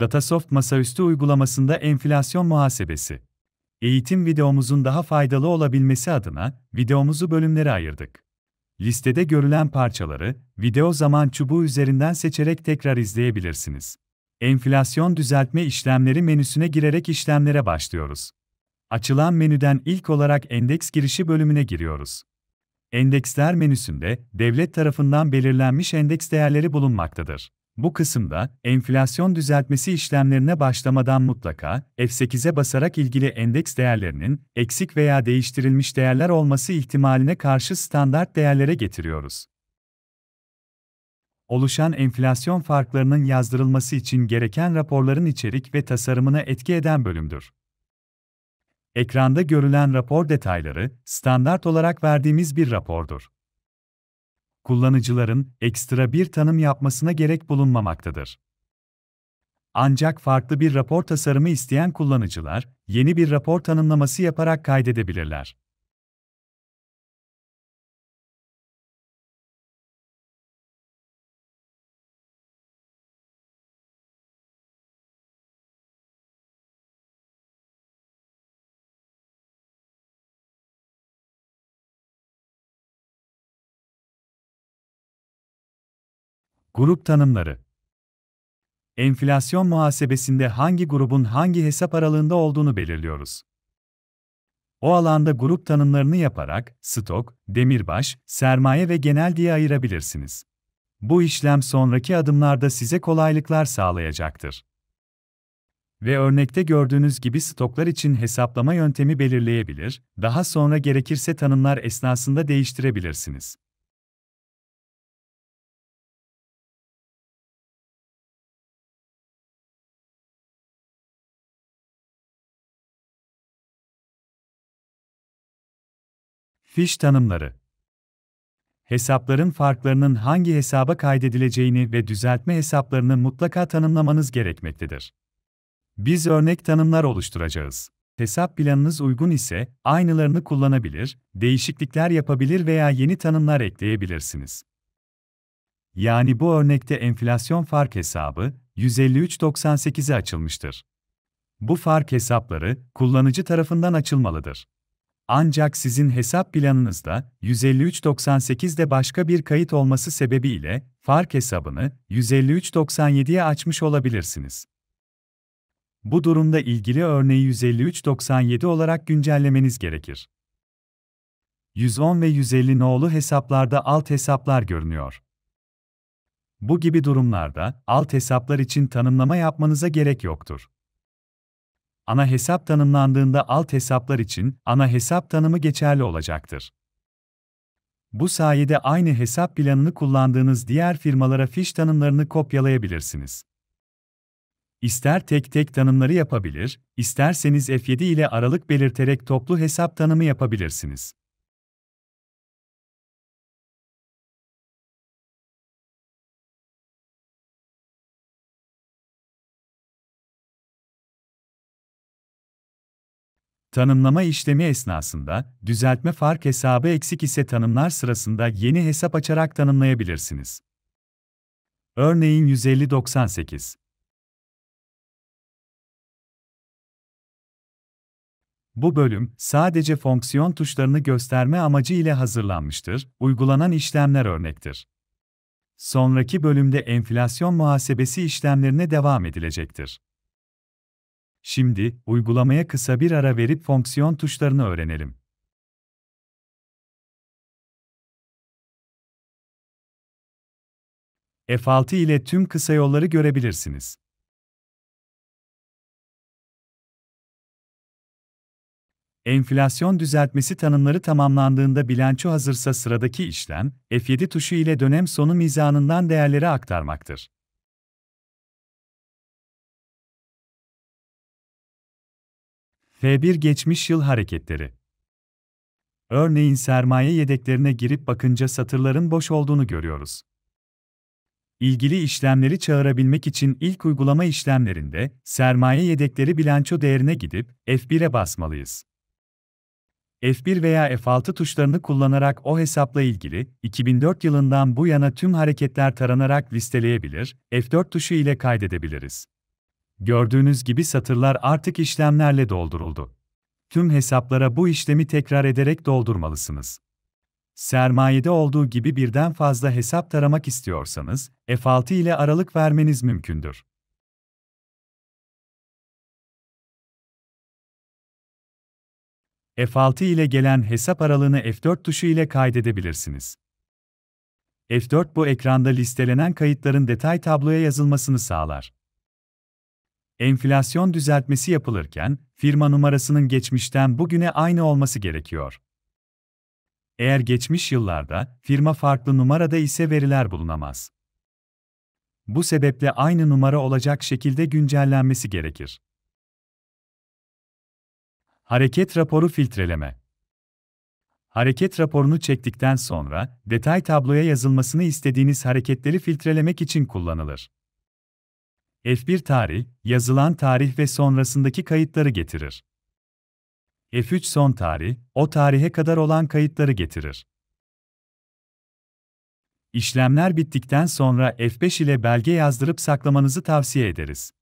Datasoft masaüstü uygulamasında enflasyon muhasebesi. Eğitim videomuzun daha faydalı olabilmesi adına videomuzu bölümlere ayırdık. Listede görülen parçaları video zaman çubuğu üzerinden seçerek tekrar izleyebilirsiniz. Enflasyon düzeltme işlemleri menüsüne girerek işlemlere başlıyoruz. Açılan menüden ilk olarak endeks girişi bölümüne giriyoruz. Endeksler menüsünde devlet tarafından belirlenmiş endeks değerleri bulunmaktadır. Bu kısımda enflasyon düzeltmesi işlemlerine başlamadan mutlaka F8'e basarak ilgili endeks değerlerinin eksik veya değiştirilmiş değerler olması ihtimaline karşı standart değerlere getiriyoruz. Oluşan enflasyon farklarının yazdırılması için gereken raporların içerik ve tasarımına etki eden bölümdür. Ekranda görülen rapor detayları, standart olarak verdiğimiz bir rapordur. Kullanıcıların ekstra bir tanım yapmasına gerek bulunmamaktadır. Ancak farklı bir rapor tasarımı isteyen kullanıcılar, yeni bir rapor tanımlaması yaparak kaydedebilirler. Grup tanımları Enflasyon muhasebesinde hangi grubun hangi hesap aralığında olduğunu belirliyoruz. O alanda grup tanımlarını yaparak stok, demirbaş, sermaye ve genel diye ayırabilirsiniz. Bu işlem sonraki adımlarda size kolaylıklar sağlayacaktır. Ve örnekte gördüğünüz gibi stoklar için hesaplama yöntemi belirleyebilir, daha sonra gerekirse tanımlar esnasında değiştirebilirsiniz. Fiş tanımları Hesapların farklarının hangi hesaba kaydedileceğini ve düzeltme hesaplarını mutlaka tanımlamanız gerekmektedir. Biz örnek tanımlar oluşturacağız. Hesap planınız uygun ise aynılarını kullanabilir, değişiklikler yapabilir veya yeni tanımlar ekleyebilirsiniz. Yani bu örnekte enflasyon fark hesabı 153.98'e açılmıştır. Bu fark hesapları kullanıcı tarafından açılmalıdır. Ancak sizin hesap planınızda 153.98'de başka bir kayıt olması sebebiyle fark hesabını 153.97'ye açmış olabilirsiniz. Bu durumda ilgili örneği 153.97 olarak güncellemeniz gerekir. 110 ve 150 no'lu hesaplarda alt hesaplar görünüyor. Bu gibi durumlarda alt hesaplar için tanımlama yapmanıza gerek yoktur ana hesap tanımlandığında alt hesaplar için ana hesap tanımı geçerli olacaktır. Bu sayede aynı hesap planını kullandığınız diğer firmalara fiş tanımlarını kopyalayabilirsiniz. İster tek tek tanımları yapabilir, isterseniz F7 ile aralık belirterek toplu hesap tanımı yapabilirsiniz. Tanımlama işlemi esnasında, düzeltme fark hesabı eksik ise tanımlar sırasında yeni hesap açarak tanımlayabilirsiniz. Örneğin 15098. Bu bölüm, sadece fonksiyon tuşlarını gösterme amacı ile hazırlanmıştır, uygulanan işlemler örnektir. Sonraki bölümde enflasyon muhasebesi işlemlerine devam edilecektir. Şimdi, uygulamaya kısa bir ara verip fonksiyon tuşlarını öğrenelim. F6 ile tüm kısa yolları görebilirsiniz. Enflasyon düzeltmesi tanımları tamamlandığında bilanço hazırsa sıradaki işlem, F7 tuşu ile dönem sonu mizanından değerleri aktarmaktır. F1 geçmiş yıl hareketleri. Örneğin sermaye yedeklerine girip bakınca satırların boş olduğunu görüyoruz. İlgili işlemleri çağırabilmek için ilk uygulama işlemlerinde sermaye yedekleri bilanço değerine gidip F1'e basmalıyız. F1 veya F6 tuşlarını kullanarak o hesapla ilgili 2004 yılından bu yana tüm hareketler taranarak listeleyebilir, F4 tuşu ile kaydedebiliriz. Gördüğünüz gibi satırlar artık işlemlerle dolduruldu. Tüm hesaplara bu işlemi tekrar ederek doldurmalısınız. Sermayede olduğu gibi birden fazla hesap taramak istiyorsanız, F6 ile aralık vermeniz mümkündür. F6 ile gelen hesap aralığını F4 tuşu ile kaydedebilirsiniz. F4 bu ekranda listelenen kayıtların detay tabloya yazılmasını sağlar. Enflasyon düzeltmesi yapılırken firma numarasının geçmişten bugüne aynı olması gerekiyor. Eğer geçmiş yıllarda firma farklı numarada ise veriler bulunamaz. Bu sebeple aynı numara olacak şekilde güncellenmesi gerekir. Hareket raporu filtreleme. Hareket raporunu çektikten sonra detay tabloya yazılmasını istediğiniz hareketleri filtrelemek için kullanılır. F1 tarih, yazılan tarih ve sonrasındaki kayıtları getirir. F3 son tarih, o tarihe kadar olan kayıtları getirir. İşlemler bittikten sonra F5 ile belge yazdırıp saklamanızı tavsiye ederiz.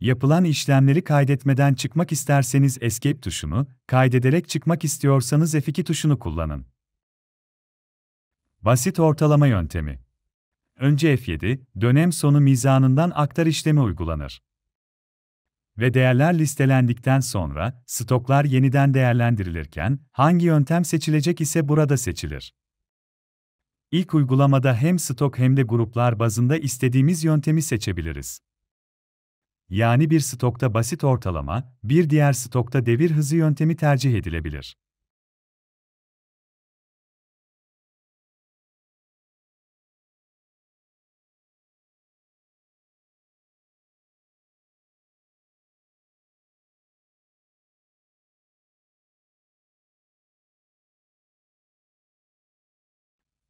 Yapılan işlemleri kaydetmeden çıkmak isterseniz Escape tuşunu, kaydederek çıkmak istiyorsanız F2 tuşunu kullanın. Basit ortalama yöntemi. Önce F7, dönem sonu mizanından aktar işlemi uygulanır. Ve değerler listelendikten sonra, stoklar yeniden değerlendirilirken, hangi yöntem seçilecek ise burada seçilir. İlk uygulamada hem stok hem de gruplar bazında istediğimiz yöntemi seçebiliriz yani bir stokta basit ortalama, bir diğer stokta devir hızı yöntemi tercih edilebilir.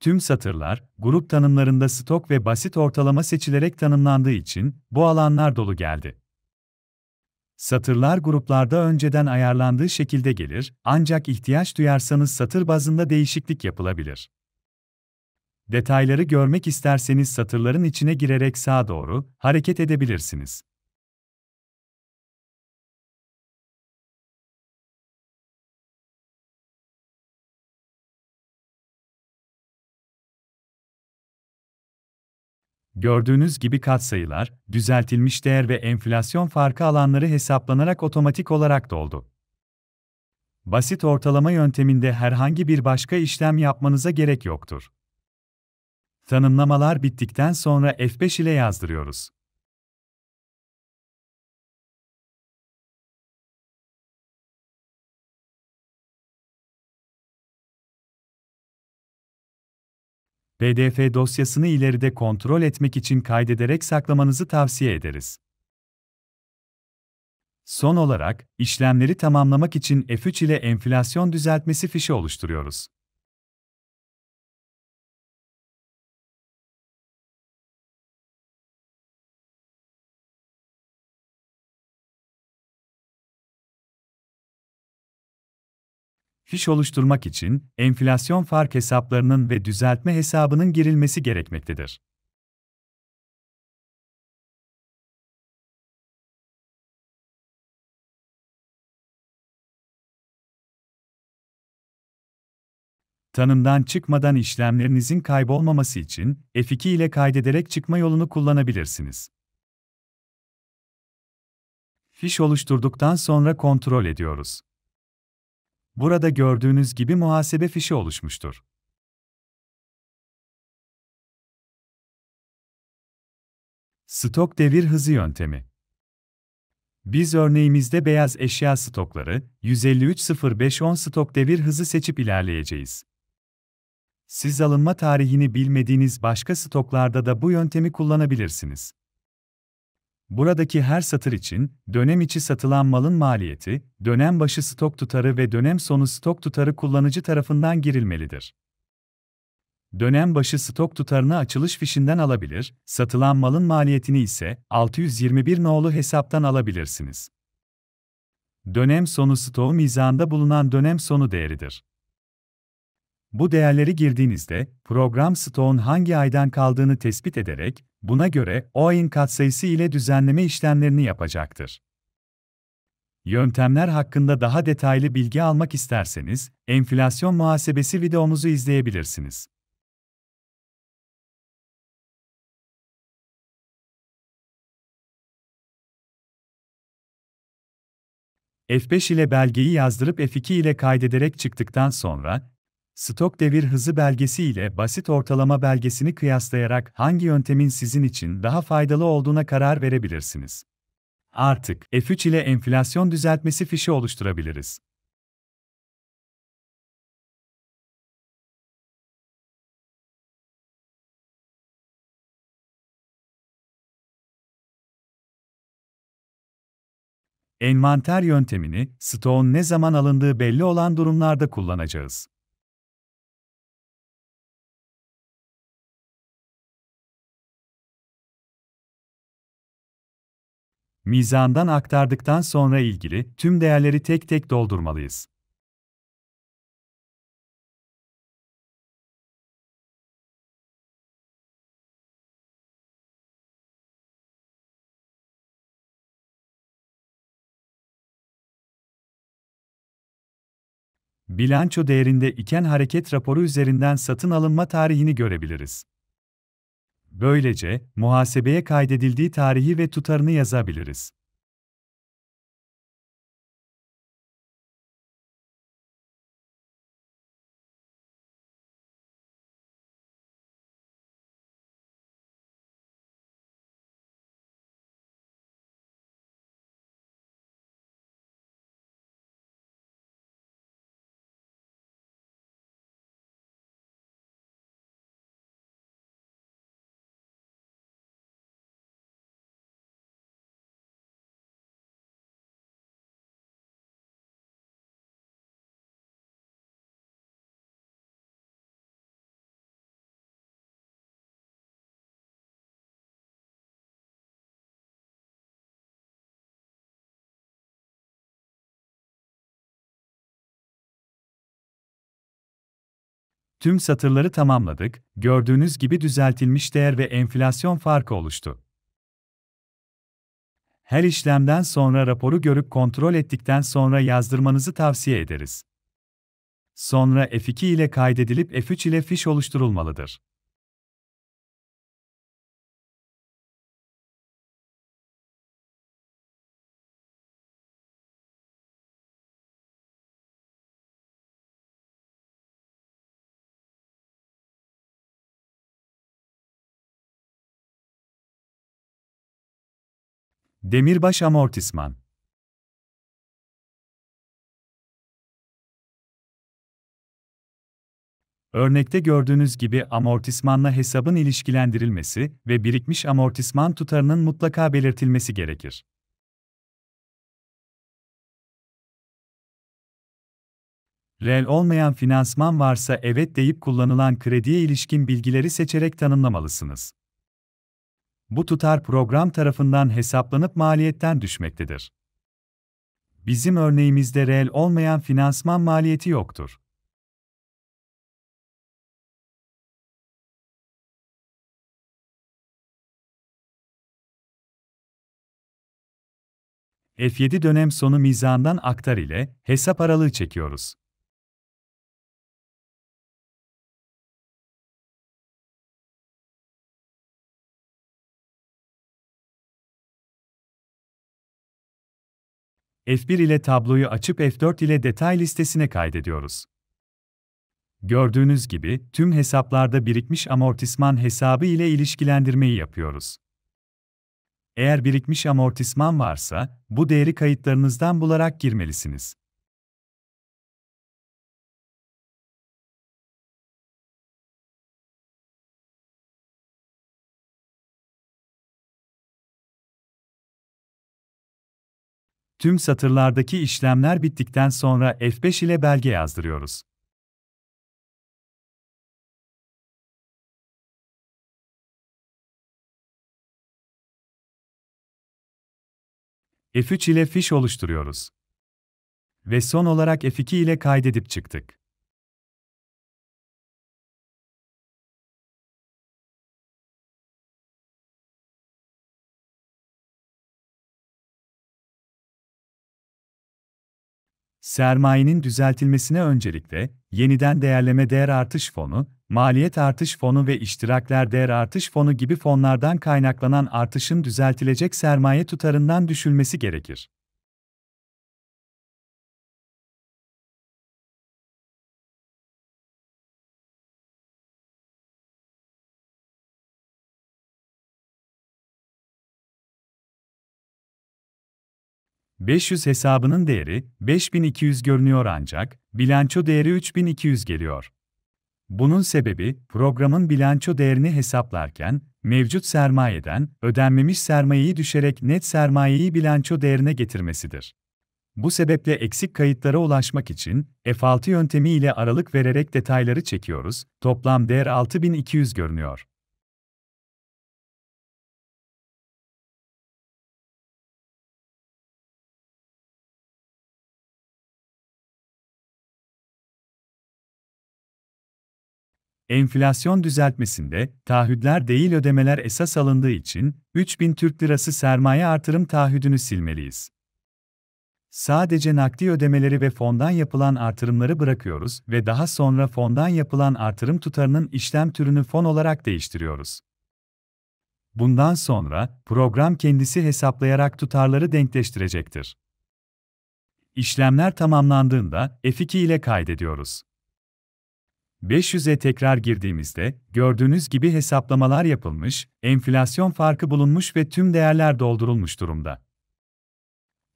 Tüm satırlar, grup tanımlarında stok ve basit ortalama seçilerek tanımlandığı için, bu alanlar dolu geldi. Satırlar gruplarda önceden ayarlandığı şekilde gelir, ancak ihtiyaç duyarsanız satır bazında değişiklik yapılabilir. Detayları görmek isterseniz satırların içine girerek sağa doğru hareket edebilirsiniz. Gördüğünüz gibi katsayılar, düzeltilmiş değer ve enflasyon farkı alanları hesaplanarak otomatik olarak doldu. Basit ortalama yönteminde herhangi bir başka işlem yapmanıza gerek yoktur. Tanımlamalar bittikten sonra F5 ile yazdırıyoruz. PDF dosyasını ileride kontrol etmek için kaydederek saklamanızı tavsiye ederiz. Son olarak, işlemleri tamamlamak için F3 ile enflasyon düzeltmesi fişi oluşturuyoruz. fiş oluşturmak için enflasyon fark hesaplarının ve düzeltme hesabının girilmesi gerekmektedir. Tanımdan çıkmadan işlemlerinizin kaybolmaması için F2 ile kaydederek çıkma yolunu kullanabilirsiniz. Fiş oluşturduktan sonra kontrol ediyoruz. Burada gördüğünüz gibi muhasebe fişi oluşmuştur. Stok devir hızı yöntemi Biz örneğimizde beyaz eşya stokları 153.05.10 stok devir hızı seçip ilerleyeceğiz. Siz alınma tarihini bilmediğiniz başka stoklarda da bu yöntemi kullanabilirsiniz. Buradaki her satır için, dönem içi satılan malın maliyeti, dönem başı stok tutarı ve dönem sonu stok tutarı kullanıcı tarafından girilmelidir. Dönem başı stok tutarını açılış fişinden alabilir, satılan malın maliyetini ise 621 nolu hesaptan alabilirsiniz. Dönem sonu stoğu mizanda bulunan dönem sonu değeridir. Bu değerleri girdiğinizde, program stoğun hangi aydan kaldığını tespit ederek, buna göre o ayın katsayısı ile düzenleme işlemlerini yapacaktır. Yöntemler hakkında daha detaylı bilgi almak isterseniz, enflasyon muhasebesi videomuzu izleyebilirsiniz. F5 ile belgeyi yazdırıp F2 ile kaydederek çıktıktan sonra, Stok devir hızı belgesi ile basit ortalama belgesini kıyaslayarak hangi yöntemin sizin için daha faydalı olduğuna karar verebilirsiniz. Artık F3 ile enflasyon düzeltmesi fişi oluşturabiliriz. Envanter yöntemini stoğun ne zaman alındığı belli olan durumlarda kullanacağız. Mizandan aktardıktan sonra ilgili tüm değerleri tek tek doldurmalıyız. bilanço değerinde iken hareket raporu üzerinden satın alınma tarihini görebiliriz. Böylece, muhasebeye kaydedildiği tarihi ve tutarını yazabiliriz. Tüm satırları tamamladık, gördüğünüz gibi düzeltilmiş değer ve enflasyon farkı oluştu. Her işlemden sonra raporu görüp kontrol ettikten sonra yazdırmanızı tavsiye ederiz. Sonra F2 ile kaydedilip F3 ile fiş oluşturulmalıdır. Demirbaş amortisman Örnekte gördüğünüz gibi amortismanla hesabın ilişkilendirilmesi ve birikmiş amortisman tutarının mutlaka belirtilmesi gerekir. Reel olmayan finansman varsa evet deyip kullanılan krediye ilişkin bilgileri seçerek tanımlamalısınız. Bu tutar program tarafından hesaplanıp maliyetten düşmektedir. Bizim örneğimizde reel olmayan finansman maliyeti yoktur. F7 dönem sonu mizandan aktar ile hesap aralığı çekiyoruz. F1 ile tabloyu açıp F4 ile detay listesine kaydediyoruz. Gördüğünüz gibi, tüm hesaplarda birikmiş amortisman hesabı ile ilişkilendirmeyi yapıyoruz. Eğer birikmiş amortisman varsa, bu değeri kayıtlarınızdan bularak girmelisiniz. Tüm satırlardaki işlemler bittikten sonra F5 ile belge yazdırıyoruz. F3 ile fiş oluşturuyoruz. Ve son olarak F2 ile kaydedip çıktık. Sermayenin düzeltilmesine öncelikle, yeniden değerleme değer artış fonu, maliyet artış fonu ve iştirakler değer artış fonu gibi fonlardan kaynaklanan artışın düzeltilecek sermaye tutarından düşülmesi gerekir. 500 hesabının değeri 5200 görünüyor ancak bilanço değeri 3200 geliyor. Bunun sebebi programın bilanço değerini hesaplarken mevcut sermayeden ödenmemiş sermayeyi düşerek net sermayeyi bilanço değerine getirmesidir. Bu sebeple eksik kayıtlara ulaşmak için F6 yöntemi ile aralık vererek detayları çekiyoruz. Toplam değer 6200 görünüyor. Enflasyon düzeltmesinde taahhütler değil ödemeler esas alındığı için 3000 Türk Lirası sermaye artırım taahhüdünü silmeliyiz. Sadece nakdi ödemeleri ve fondan yapılan artırımları bırakıyoruz ve daha sonra fondan yapılan artırım tutarının işlem türünü fon olarak değiştiriyoruz. Bundan sonra program kendisi hesaplayarak tutarları denkleştirecektir. İşlemler tamamlandığında F2 ile kaydediyoruz. 500'e tekrar girdiğimizde, gördüğünüz gibi hesaplamalar yapılmış, enflasyon farkı bulunmuş ve tüm değerler doldurulmuş durumda.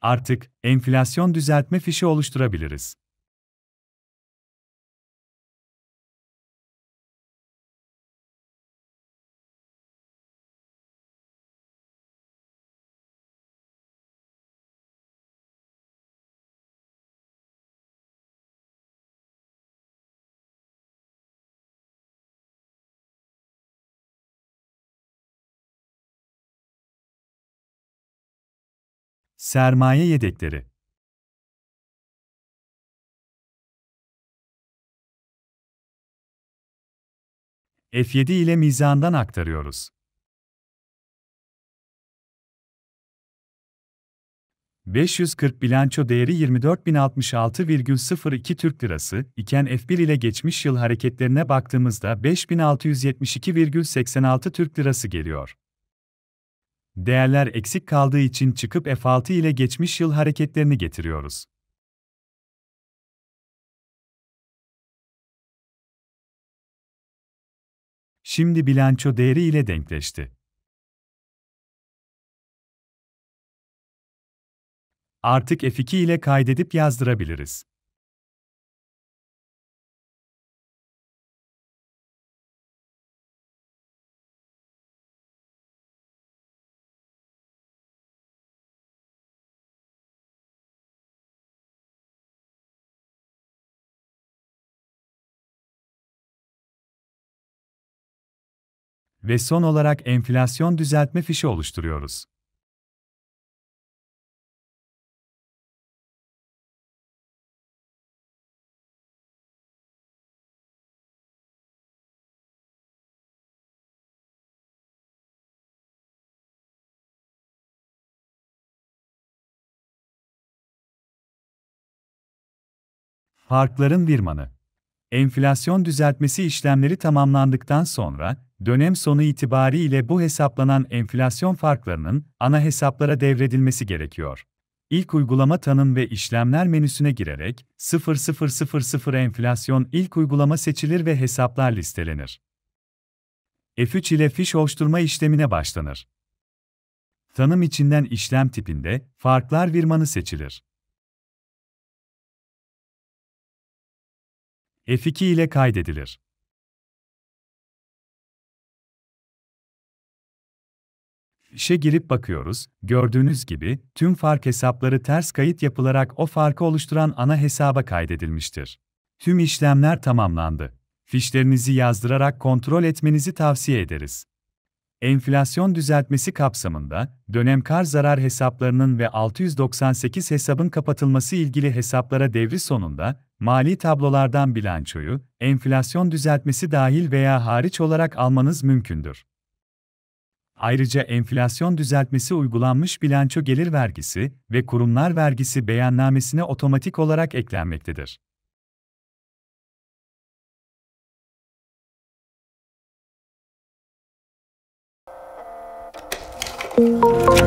Artık, enflasyon düzeltme fişi oluşturabiliriz. Sermaye yedekleri F7 ile mizandan aktarıyoruz. ...540 bilanço değeri 24.066,02 Türk Lirası iken F1 ile geçmiş yıl hareketlerine baktığımızda 5.672,86 Türk Lirası geliyor değerler eksik kaldığı için çıkıp F6 ile geçmiş yıl hareketlerini getiriyoruz. Şimdi bilanço değeri ile denkleşti. Artık F2 ile kaydedip yazdırabiliriz. Ve son olarak enflasyon düzeltme fişi oluşturuyoruz. Farkların Virmanı Enflasyon düzeltmesi işlemleri tamamlandıktan sonra, dönem sonu itibariyle bu hesaplanan enflasyon farklarının ana hesaplara devredilmesi gerekiyor. İlk uygulama tanım ve işlemler menüsüne girerek 0000 enflasyon ilk uygulama seçilir ve hesaplar listelenir. F3 ile fiş oluşturma işlemine başlanır. Tanım içinden işlem tipinde farklar virmanı seçilir. F2 ile kaydedilir. İşe girip bakıyoruz, gördüğünüz gibi tüm fark hesapları ters kayıt yapılarak o farkı oluşturan ana hesaba kaydedilmiştir. Tüm işlemler tamamlandı. Fişlerinizi yazdırarak kontrol etmenizi tavsiye ederiz. Enflasyon düzeltmesi kapsamında, dönem kar zarar hesaplarının ve 698 hesabın kapatılması ilgili hesaplara devri sonunda, mali tablolardan bilançoyu, enflasyon düzeltmesi dahil veya hariç olarak almanız mümkündür. Ayrıca enflasyon düzeltmesi uygulanmış bilanço gelir vergisi ve kurumlar vergisi beyannamesine otomatik olarak eklenmektedir. Thank you.